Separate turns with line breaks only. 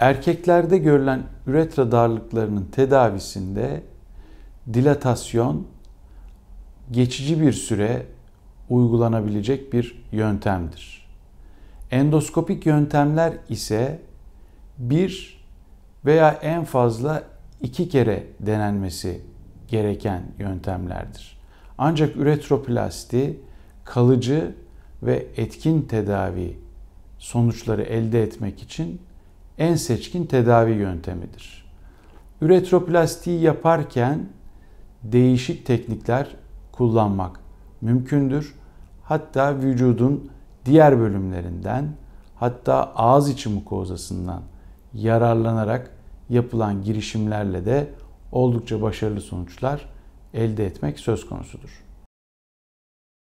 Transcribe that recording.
Erkeklerde görülen üretra darlıklarının tedavisinde dilatasyon geçici bir süre uygulanabilecek bir yöntemdir. Endoskopik yöntemler ise bir veya en fazla iki kere denenmesi gereken yöntemlerdir. Ancak üretroplasti kalıcı ve etkin tedavi sonuçları elde etmek için en seçkin tedavi yöntemidir. Üretroplastiği yaparken değişik teknikler kullanmak mümkündür. Hatta vücudun diğer bölümlerinden hatta ağız içi mukozasından yararlanarak yapılan girişimlerle de oldukça başarılı sonuçlar elde etmek söz konusudur.